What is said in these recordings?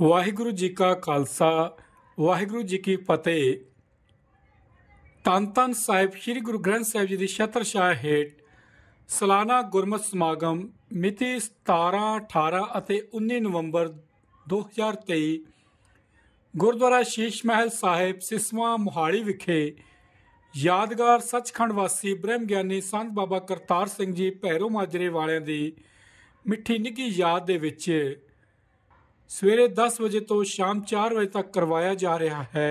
ਵਾਹਿਗੁਰੂ ਜੀ ਕਾ ਖਾਲਸਾ ਵਾਹਿਗੁਰੂ ਜੀ ਕੀ ਫਤਿਹ ਤਨ ਤਨ ਸਾਹਿਬ ਸ੍ਰੀ ਗੁਰੂ ਗ੍ਰੰਥ ਸਾਹਿਬ ਜੀ ਦੀ ਛਤਰਛਾਇਆ ਹੇਠ ਸਲਾਨਾ ਗੁਰਮਤ ਸਮਾਗਮ ਮਿਤੀ 17 18 ਅਤੇ 19 ਨਵੰਬਰ 2023 ਗੁਰਦੁਆਰਾ ਸ਼ੀਸ਼ ਮਹਿਲ ਸਾਹਿਬ ਸਿਸਵਾ ਮੁਹਾਲੀ ਵਿਖੇ ਯਾਦਗਾਰ ਸੱਚਖੰਡ ਵਾਸੀ ਬ੍ਰਹਮ ਗਿਆਨੀ ਸੰਤ ਬਾਬਾ ਕਰਤਾਰ ਸਿੰਘ ਜੀ ਭੈਰੋ ਮਾਜਰੇ ਵਾਲਿਆਂ ਦੀ ਮਿੱਠੀ ਨਿੱਗੀ ਯਾਦ ਦੇ ਵਿੱਚ ਸਵੇਰੇ 10 ਵਜੇ ਤੋਂ ਸ਼ਾਮ 4 ਵਜੇ ਤੱਕ ਕਰਵਾਇਆ ਜਾ ਰਿਹਾ ਹੈ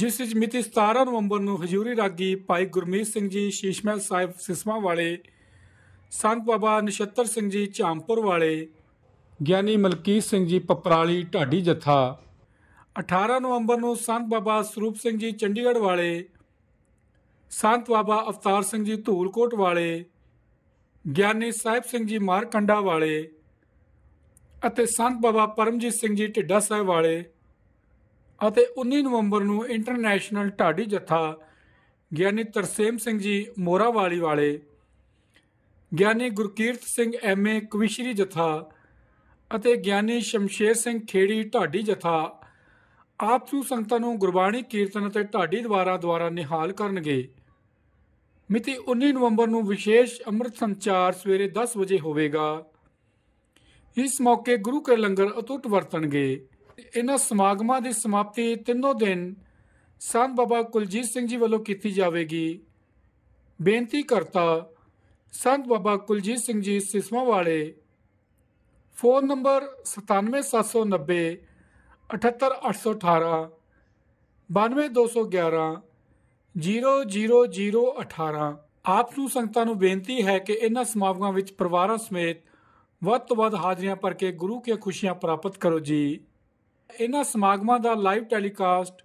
ਜਿਸ ਵਿੱਚ ਮਿਤੀ 17 ਨਵੰਬਰ ਨੂੰ ਹਜ਼ੂਰੀ ਰਾਗੀ ਭਾਈ ਗੁਰਮੀਤ ਸਿੰਘ ਜੀ ਸ਼ੀਸ਼ਮਹਿਲ ਸਾਹਿਬ ਸਿਸਮਾ ਵਾਲੇ ਸੰਤ ਬਾਬਾ ਨਿਸ਼ਤਰ ਸਿੰਘ ਜੀ ਚਾਂਪੁਰ ਵਾਲੇ ਗਿਆਨੀ ਮਲਕੀਤ ਸਿੰਘ ਜੀ ਪਪਰਾਲੀ ਢਾਡੀ ਜਥਾ 18 ਨਵੰਬਰ ਨੂੰ ਸੰਤ ਬਾਬਾ ਸਰੂਪ ਸਿੰਘ ਜੀ ਚੰਡੀਗੜ੍ਹ ਵਾਲੇ ਸੰਤ ਬਾਬਾ ਅਵਤਾਰ ਸਿੰਘ ਜੀ ਧੂਲਕੋਟ ਵਾਲੇ ਗਿਆਨੀ ਸਾਹਿਬ ਸਿੰਘ ਜੀ ਮਾਰਕੰਡਾ ਵਾਲੇ ਅਤੇ ਸੰਤ ਬਾਬਾ ਪਰਮਜੀਤ ਸਿੰਘ ਜੀ ਢਿੱਡਾ ਸਾਹਿਬ ਵਾਲੇ ਅਤੇ 19 ਨਵੰਬਰ ਨੂੰ ਇੰਟਰਨੈਸ਼ਨਲ ਢਾਡੀ ਜਥਾ ਗਿਆਨੀ ਤਰਸੇਮ ਸਿੰਘ ਜੀ ਮੋਰਾਵਾਲੀ ਵਾਲੇ ਗਿਆਨੀ ਗੁਰਕੀਰਤ ਸਿੰਘ ਐਮਏ ਕਵਿਸ਼ਰੀ ਜਥਾ ਅਤੇ ਗਿਆਨੀ ਸ਼ਮਸ਼ੇਰ ਸਿੰਘ ਖੇੜੀ ਢਾਡੀ ਜਥਾ ਆਪ ਸੂ ਸੰਗਤਾਂ ਨੂੰ ਗੁਰਬਾਣੀ ਕੀਰਤਨ ਅਤੇ ਢਾਡੀ ਦੁਆਰਾ ਦੁਆਰਾ ਨਿਹਾਲ ਕਰਨਗੇ ਮਿਤੀ 19 ਨਵੰਬਰ ਨੂੰ ਵਿਸ਼ੇਸ਼ ਅੰਮ੍ਰਿਤ ਸੰਚਾਰ ਸਵੇਰੇ 10 ਵਜੇ ਹੋਵੇਗਾ ਇਸ ਮੌਕੇ ਗੁਰੂ ਕੇ ਲੰਗਰ ਅਟੁੱਟ ਵਰਤਣਗੇ ਇਹਨਾਂ ਸਮਾਗਮਾਂ ਦੀ ਸਮਾਪਤੀ ਤਿੰਨੋਂ ਦਿਨ ਸੰਤ ਬਾਬਾ ਕੁਲਜੀਤ ਸਿੰਘ ਜੀ ਵੱਲੋਂ ਕੀਤੀ ਜਾਵੇਗੀ ਬੇਨਤੀ ਕਰਤਾ ਸੰਤ ਬਾਬਾ ਕੁਲਜੀਤ ਸਿੰਘ ਜੀ ਸਿਸਮਾ ਵਾਲੇ ਫੋਨ ਨੰਬਰ 97790 78818 92211 00018 ਆਪ ਨੂੰ ਸੰਗਤਾਂ ਨੂੰ ਬੇਨਤੀ ਹੈ ਕਿ ਇਹਨਾਂ ਸਮਾਗਮਾਂ ਵਿੱਚ ਪਰਿਵਾਰਾਂ ਸਮੇਤ ਵੱਧ ਤੋਂ ਵੱਧ ਹਾਜ਼ਰੀਆਂ ਭਰ ਕੇ ਗੁਰੂ ਕੀ ਖੁਸ਼ੀਆਂ ਪ੍ਰਾਪਤ ਕਰੋ ਜੀ ਇਹਨਾਂ ਸਮਾਗਮਾਂ ਦਾ live telecast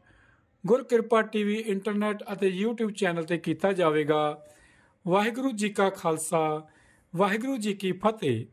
Gur Kirpa TV internet ਅਤੇ YouTube ਚੈਨਲ ਤੇ ਕੀਤਾ ਜਾਵੇਗਾ ਵਾਹਿਗੁਰੂ ਜੀ ਕਾ ਖਾਲਸਾ ਵਾਹਿਗੁਰੂ ਜੀ ਕੀ ਫਤਿਹ